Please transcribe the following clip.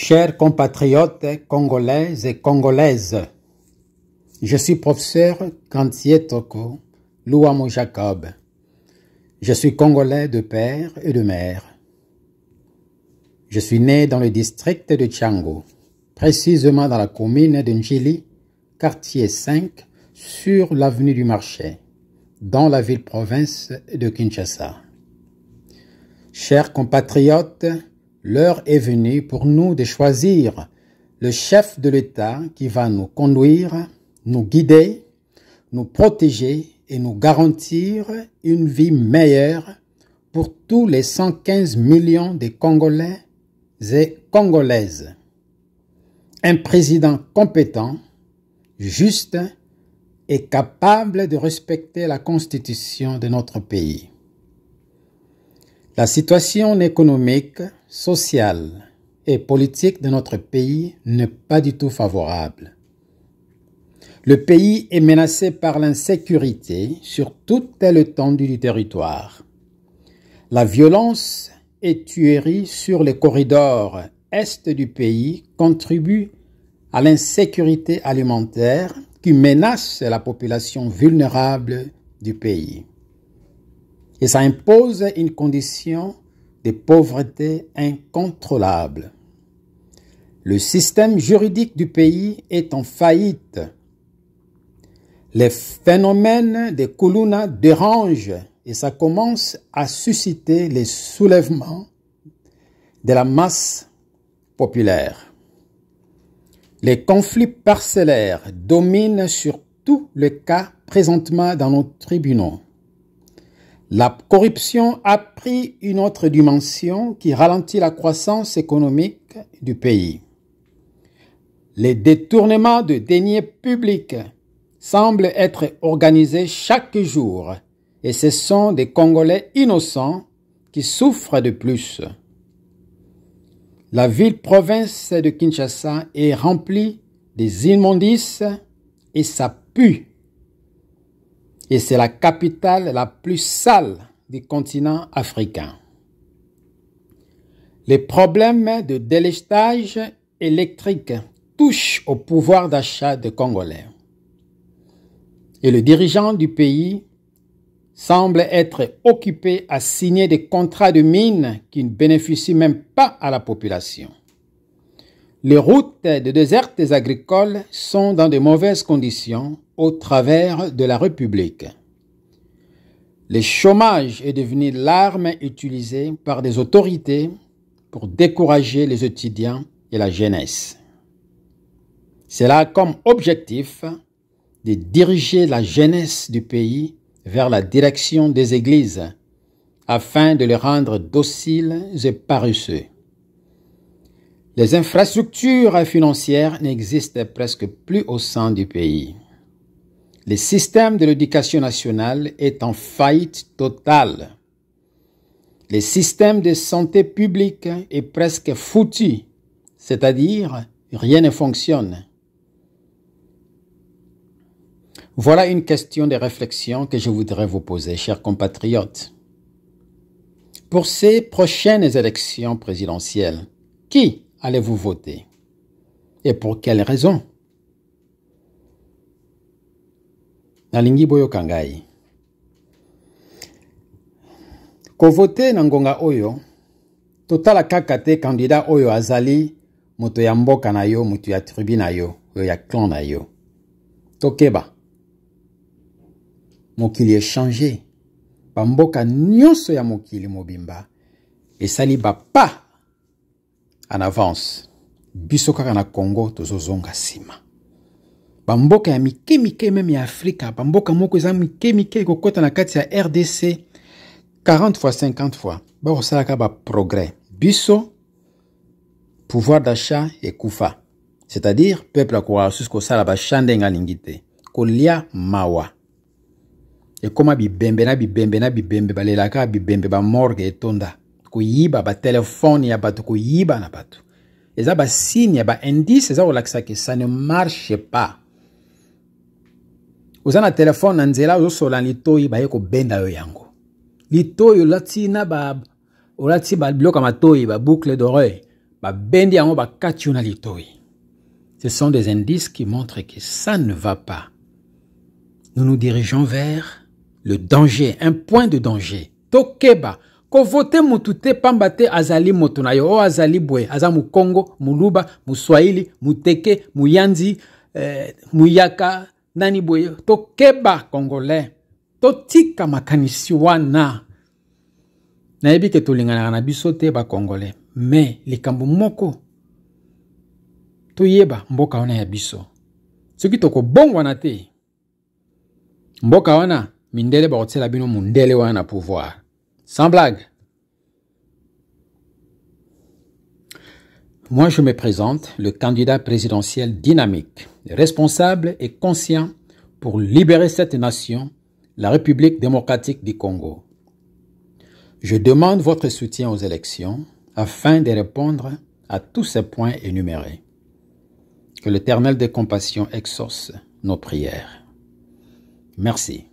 Chers compatriotes congolais et congolaises, je suis professeur Kantietoko Toko Jacob. Je suis congolais de père et de mère. Je suis né dans le district de Tchango, précisément dans la commune de Njili, quartier 5, sur l'avenue du marché, dans la ville-province de Kinshasa. Chers compatriotes, l'heure est venue pour nous de choisir le chef de l'État qui va nous conduire, nous guider, nous protéger et nous garantir une vie meilleure pour tous les 115 millions de Congolais et Congolaises. Un président compétent, juste et capable de respecter la constitution de notre pays. La situation économique, sociale et politique de notre pays n'est pas du tout favorable. Le pays est menacé par l'insécurité sur toute l'étendue du territoire. La violence et tueries sur les corridors est du pays contribuent à l'insécurité alimentaire qui menace la population vulnérable du pays. Et ça impose une condition de pauvreté incontrôlable. Le système juridique du pays est en faillite. Les phénomènes de Kuluna dérangent et ça commence à susciter les soulèvements de la masse populaire. Les conflits parcellaires dominent sur tout le cas présentement dans nos tribunaux. La corruption a pris une autre dimension qui ralentit la croissance économique du pays. Les détournements de deniers publics semblent être organisés chaque jour et ce sont des Congolais innocents qui souffrent de plus. La ville-province de Kinshasa est remplie des immondices et ça pue et c'est la capitale la plus sale du continent africain. Les problèmes de délestage électrique touchent au pouvoir d'achat des Congolais. Et le dirigeant du pays semble être occupé à signer des contrats de mines qui ne bénéficient même pas à la population. Les routes de désertes agricoles sont dans de mauvaises conditions au travers de la République. Le chômage est devenu l'arme utilisée par des autorités pour décourager les étudiants et la jeunesse. Cela a comme objectif de diriger la jeunesse du pays vers la direction des églises afin de les rendre dociles et paresseux. Les infrastructures financières n'existent presque plus au sein du pays. Le système de l'éducation nationale est en faillite totale. Le système de santé publique est presque foutu, c'est-à-dire rien ne fonctionne. Voilà une question de réflexion que je voudrais vous poser, chers compatriotes. Pour ces prochaines élections présidentielles, qui allez-vous voter Et pour quelle raison nalingi boyo ngai kovote na nangonga oyo totala kaka te oyo azali moto ya mboka na yo moto ya tribu yo oyo ya clan na yo tokeba mokili changé bamboka nyonso ya mokili mobimba esali pa en avance biso kaka na congo tozozonga nsima bamboka ya mike mike meme ya afrika bamboka moko eza mike kokota na kati ya rdc 40 fois 50 fois bakosalaka progrès. biso pouvoir d'achat ekufa c'est-à-dire peuple akoka susu kosala basha ndenge alingi te kolia mawa bi bembe na bibembe na bembe balelaka bibembe et tonda kuyiba batelefone ya bato koyiba na bato eza signe ya indice eza kolakisa ke ça ne marche pas oza na telefone na nzela ozosola litoi baye kobenda yo yango litoi olati na ba olati babiloko ya ba boucle d'oreille babendi yango bakati yo na litoi ce sont des indices qui montrent que ça ne va pas nous nous dirigeons vers le danger un point de danger tokeba kovote motu te pamba te azali moto na yo oyo oh, azali boye aza mokongo moluba moswahili moteke moyanzi eh, moyaka nani boye tokeba congolais totika makanisi wana nayebi ke tolinganaka na biso te bacongolais me likambo moko toyeba mboka wana ya biso soki tokobongwana te mboka wana mindele bakotiela bino mondele wana na pouvoir Sans blague. Moi, je me présente le candidat présidentiel dynamique, responsable et conscient pour libérer cette nation, la République démocratique du Congo. Je demande votre soutien aux élections afin de répondre à tous ces points énumérés. Que l'Éternel des compassions exauce nos prières. Merci.